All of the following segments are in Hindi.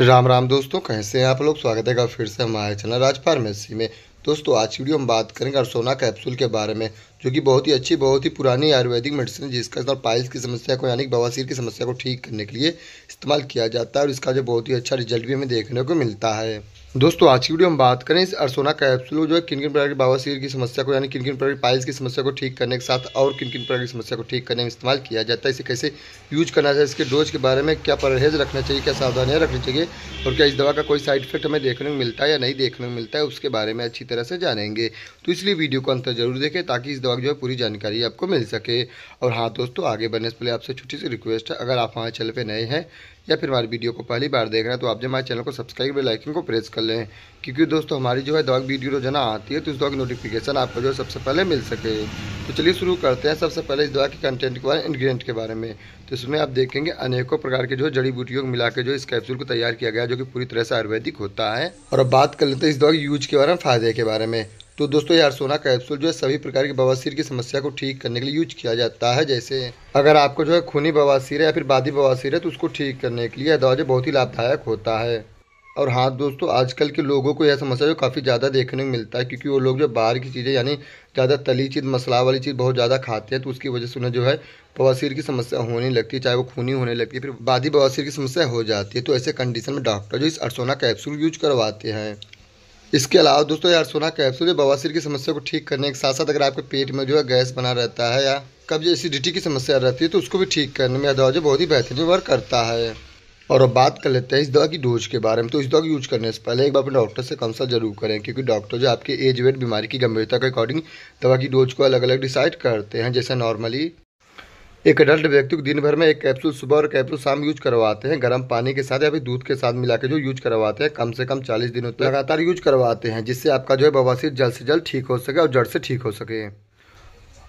राम राम दोस्तों कैसे हैं आप लोग स्वागत है का फिर से हमारे चैनल राज फार्मेसी में दोस्तों आज की वीडियो हम बात करेंगे अरसोना कैप्सूल के बारे में जो कि बहुत ही अच्छी बहुत ही पुरानी आयुर्वेदिक मेडिसिन जिसका इस्तेमाल पाइल्स की समस्या को यानी बवासीर की समस्या को ठीक करने के लिए इस्तेमाल किया जाता है और इसका जो बहुत ही अच्छा रिजल्ट भी हमें देखने को मिलता है दोस्तों आज की वीडियो हम बात करें इस अरसोना का कैप्सूल जो है किन किन प्रकार की बावासीर की समस्या को यानी किन किन प्रकार की पाइल्स की समस्या को ठीक करने के साथ और किन किन प्रकार की समस्या को ठीक करने में इस्तेमाल किया जाता है इसे कैसे यूज करना चाहिए इसके डोज के बारे में क्या परहेज रखना चाहिए क्या सावधानियाँ रखनी चाहिए और क्या इस दवा का कोई साइड इफेक्ट हमें देखने को मिलता है या नहीं देखने को मिलता है उसके बारे में अच्छी तरह से जानेंगे तो इसलिए वीडियो को अंतर जरूर देखें ताकि इस दवा की जो है पूरी जानकारी आपको मिल सके और हाँ दोस्तों आगे बढ़ने से पहले आपसे छोटी सी रिक्वेस्ट है अगर आप हमारे चैनल पर नए हैं या फिर हमारे वीडियो को पहली बार देख रहे हैं तो आप जो हमारे चैनल को सब्सक्राइब लाइकिंग को प्रेस कर कर लें क्योंकि दोस्तों हमारी जो है दवा वीडियो रोजाना आती है तो उस दवा की नोटिफिकेशन आपको जो सबसे पहले मिल सके तो चलिए शुरू करते हैं सबसे पहले इस दवा के कंटेंट के बारे में इन्ग्रीडियंट के बारे में तो इसमें आप देखेंगे अनेकों प्रकार के जो जड़ी बूटियों को मिला के जो इस कैप्सूल को तैयार किया गया जो कि पूरी तरह से आयुर्वेदिक होता है और अब बात कर लेते हैं इस दवा के यूज के बारे में फ़ायदे के बारे में तो दोस्तों यार सोना कैप्सूल जो है सभी प्रकार की बवासीर की समस्या को ठीक करने के लिए यूज किया जाता है जैसे अगर आपको जो है खूनी बवासीर है या फिर बादी बवासीर है तो उसको ठीक करने के लिए दवा जो बहुत ही लाभदायक होता है और हाँ दोस्तों आजकल के लोगों को यह समस्या जो काफ़ी ज़्यादा देखने को मिलता है क्योंकि वो लोग जो बाहर की चीज़ें यानी ज़्यादा तली चीज़ मसला वाली चीज़ बहुत ज़्यादा खाते हैं तो उसकी वजह से उन्हें जो है बवासीर की समस्या होने लगती है चाहे वो खूनी होने लगती है फिर बादी बवासीर की समस्या हो जाती है तो ऐसे कंडीशन में डॉक्टर जो इस अरसोना कैप्सूल यूज करवाते हैं इसके अलावा दोस्तों ये अरसोना कैप्सूल जो बवासीर की समस्या को ठीक करने के साथ साथ अगर आपके पेट में जो है गैस बना रहता है या कब्ज एसिडिटी की समस्या रहती है तो उसको भी ठीक करने में यह दवा जो बहुत ही बेहतरीन वर्क करता है और अब बात कर लेते हैं इस दवा की डोज के बारे में तो इस दवा को यूज करने से पहले एक बार अपने डॉक्टर से कंसल्ट जरूर करें क्योंकि डॉक्टर जो आपके एज वेट बीमारी की गंभीरता के अकॉर्डिंग दवा की डोज को अलग अलग डिसाइड करते हैं जैसे नॉर्मली एक अडल्ट व्यक्ति को दिन भर में एक कैप्सूल सुबह और कैप्सूल शाम यूज करवाते हैं गर्म पानी के साथ या फिर दूध के साथ मिला के जो यूज करवाते हैं कम से कम चालीस दिनों तक लगातार यूज करवाते हैं जिससे आपका जो है बवासीर जल्द से जल्द ठीक हो सके और जड़ से ठीक हो सके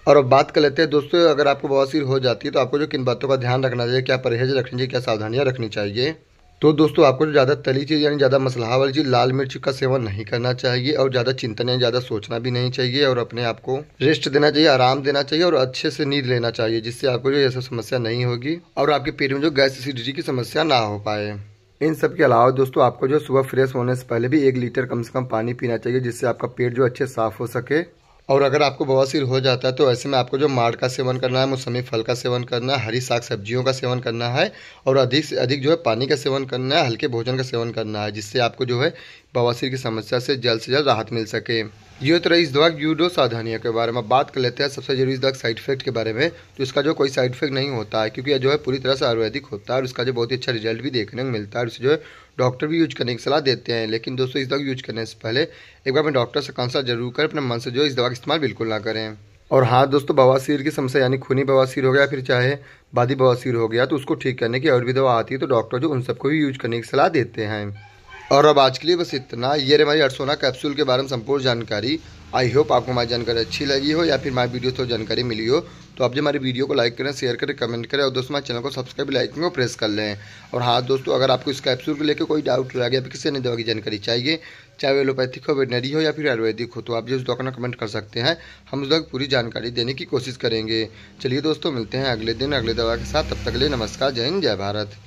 और अब बात कर लेते हैं दोस्तों अगर आपको बवासीर हो जाती है तो आपको जो किन बातों का ध्यान रखना चाहिए क्या परहेज रखनी चाहिए क्या सावधानियाँ रखनी चाहिए तो दोस्तों आपको जो ज़्यादा तली चीज़ यानी ज़्यादा मसलहा वाली चीज़ लाल मिर्च का सेवन नहीं करना चाहिए और ज़्यादा चिंतन या ज़्यादा सोचना भी नहीं चाहिए और अपने आप को रेस्ट देना चाहिए आराम देना चाहिए और अच्छे से नींद लेना चाहिए जिससे आपको जो ऐसा समस्या नहीं होगी और आपके पेट में जो गैस एसिडिटी की समस्या ना हो पाए इन सब के अलावा दोस्तों आपको जो सुबह फ्रेश होने से पहले भी एक लीटर कम से कम पानी पीना चाहिए जिससे आपका पेट जो अच्छे साफ हो सके और अगर आपको बवासीर हो जाता है तो ऐसे में आपको जो माड़ का सेवन करना है मौसमी फल का सेवन करना है हरी साग सब्जियों का सेवन करना है और अधिक से अधिक जो है पानी का सेवन करना है हल्के भोजन का सेवन करना है जिससे आपको जो है बवासीर की समस्या से जल्द से जल्द राहत मिल सके ये तो रही इस दवा यूडो सावधानियों के बारे में बात कर लेते हैं सबसे जरूरी इस दवा साइड इफेक्ट के बारे में तो इसका जो कोई साइड इफेक्ट नहीं होता है क्योंकि यह जो है पूरी तरह से आयुर्वेदिक होता है और इसका जो बहुत ही अच्छा रिजल्ट भी देखने को मिलता है और इसे जो है डॉक्टर भी यूज करने की सलाह देते हैं लेकिन दोस्तों इस दवा यूज करने से पहले एक बार अपने डॉक्टर से कंसल्ट जरूर करें अपने मन से जो इस दवा का इस्तेमाल बिल्कुल ना करें और हाँ दोस्तों बवासीर की समस्या यानी खूनी बवासीर हो गया फिर चाहे बादी बवासीर हो गया तो उसको ठीक करने की और भी दवा आती है तो डॉक्टर जो उन सबको भी यूज करने की सलाह देते हैं और अब आज के लिए बस इतना ये हमारी अरसोना कैप्सूल के बारे में संपूर्ण जानकारी आई होप आपको हमारी जानकारी अच्छी लगी हो या फिर हमारी वीडियो से जानकारी मिली हो तो आप जो हमारी वीडियो को लाइक करें शेयर करें कमेंट करें और दोस्तों हमारे चैनल को सब्सक्राइब लाइक को प्रेस कर लें और हाँ दोस्तों अगर आपको इस कैप्सूल को लेकर कोई डाउट रह गया किसी अन्य दवा की जानकारी चाहिए चाहे एलोपैथिक हो वेटनरी हो या फिर आयुर्वेदिक हो तो आप जो उस दवा कमेंट कर सकते हैं हम उस दवा पूरी जानकारी देने की कोशिश करेंगे चलिए दोस्तों मिलते हैं अगले दिन अगले दवा के साथ तब तक ले नमस्कार जय हिंद जय भारत